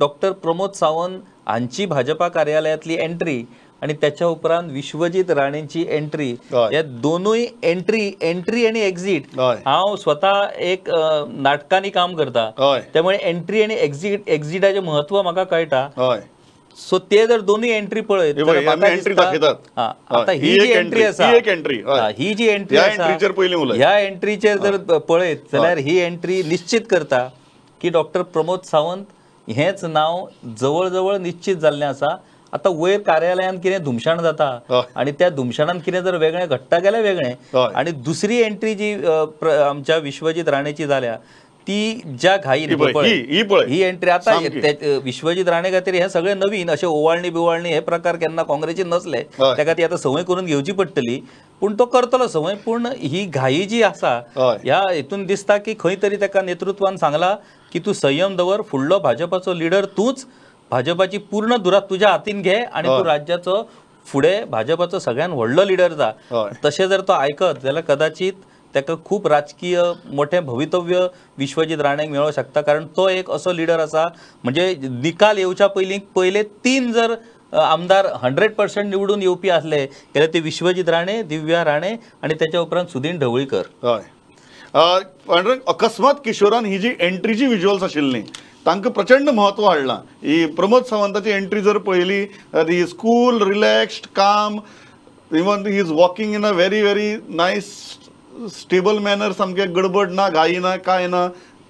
doctor Pramod Sawant हांची Bhajpa कार्यालयातली entry आणि त्याच्या उपरांत विश्वजीत राणेंची एंट्री या दोनूय एंट्री एंट्री आणि एक्झिट हांव स्वतः एक नाटकांनी काम करता त्यामुळे एंट्री आणि एक्झिट एक्झिटाचे महत्व म्हाका कळटा सो ते जर दोन्ही एंट्री पळयत आता ही जी एंट्री आसा ही जी एंट्री आसा ह्या एंट्रीचेर जर पळयत जाल्यार ही एंट्री निश्चित करता की डॉक्टर प्रमोद सावंत हेच नाव जवळ निश्चित जाल्लें आसा आता वयर कार्यालयान कितें धुमशाण जाता आणि त्या धुमशाणान कितें जर वेगळे घडटा गेले वेगळें आणि दुसरी एंट्री जी आमच्या विश्वजीत राणेची झाल्या ती ज्या घाई ही एंट्री आता विश्वजित राणे का हे सगळे नवीन असे ओवाळणी बिवाळणी हे प्रकार त्यांना काँग्रेसचे नसले त्या खाती आता संवय करून घेऊची पडतली पण तो करतलो संवय पण ही घाई जी असा ह्या हितून दिसता की खंय तरी त्या नेतृत्वान सांगला की तू संयम दवर फुडलो भाजपाचो लिडर तूच भाजपची पूर्ण दुरा तुझ्या हातीन घे आणि तू राज्याचं फुडे भाजपचं सगळ्यात व्हडलो लिडर जा तसे जर तो ऐकत जाल्यार कदाचित ताका खूप राजकीय मोठे भवितव्य विश्वजित राणे मेळो शकता कारण तो एक असो लिडर असा म्हणजे निकाल येऊच्या पहिली पहिले तीन जर आमदार हंड्रेड पर्सेंट निवडून येऊपी असले जाल्यार ते विश्वजीत राणे दिव्या राणे आणि त्याच्या उपरांत सुदीन ढवळीकर हय पांडुरंग अकस्मात किशोरान ही जी एंट्री जी विज्युअल्स आशिल्ली तांकां प्रचंड म्हत्व हाडलां ही प्रमोद सावंताची एंट्री जर पळयली he school relaxed calm even he is walking in a very very nice stable manner सामके गडबड ना घाई ना काय ना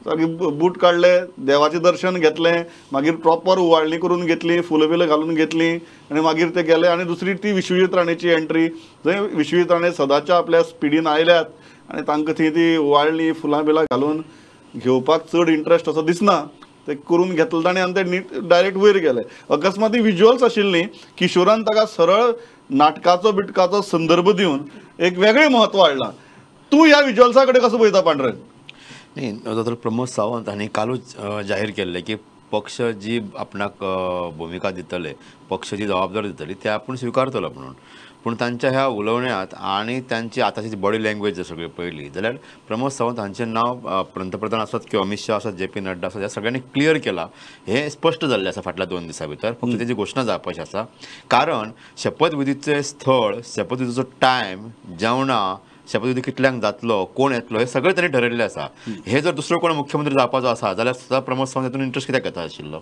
बूट काढले देवाचे दर्शन घेतले मागीर प्रॉपर उवाळणी करून घेतली फुलं बिलं घालून घेतली आणि मागीर ते गेले आणि दुसरी ती विश्वजीत राणेची एंट्री जंय विश्वजीत राणे सदांच्या आपल्या स्पिडीन आयल्यात आणि तांकां थंय ती उवाळणी फुलां बिलां घालून घेवपाक चड इंट्रस्ट असो दिसना ते करून घेतले ताणें आनी ते नीट डायरेक्ट वयर गेले अकस्मात विज्युअल्स आशिल्लीं किशोरान ताका सरळ नाटकाचो बिटकाचो संदर्भ दिवन एक वेगळें म्हत्व हाडलां तू या विज्वल्साकडे कसं बघता पांढरे नाही तर प्रमोद सावंत हांणी कालच जाहीर केले की पक्ष जी आपणाक भूमिका दितले पक्ष जी जबाबदारी दितली ते आपण स्विकारतलो म्हणून पण त्यांच्या ह्या उलवण्यात आणि त्यांची आताची बॉडी लँग्वेज सगळी पहिली जाल्यार प्रमोद सावंत हांचें नाव पंतप्रधान आसत किंवा अमित शहा आसत जे पी नड्डा असतात या सगळ्यांनी क्लियर केला हे स्पष्ट झाले आसा फाटल्या दोन दिसां भितर फक्त त्याची घोषणा जावपाची असा कारण शपथविधीचे स्थळ शपथविधीचो टायम जेवणा शपथविधी कितल्यांक जातलो कोण येतलो हे सगळें त्यांनी ठरयल्लें असा हे जर दुसरो कोण मुख्यमंत्री जावपाचो असा जाल्यार सुद्धा प्रमोद सावंत हातून इंटरेस्ट कित्याक घेता आशिल्लो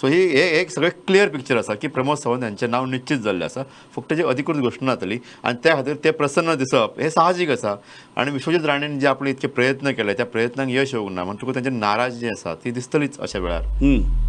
सो ही हे एक सगळे क्लियर पिक्चर आसा की प्रमोद सावंत हांचें नांव निश्चीत जाल्लें आसा फक्त जी अधिकृत घोशणा जातली आनी त्या खातीर ते प्रसन्न दिसप हे साहजीक आसा आनी विश्वजीत राणेन जे आपले इतके प्रयत्न केले त्या प्रयत्नांक यश येवंक ना म्हणटकूच तांची नाराज जी आसा ती दिसतलीच अशा वेळार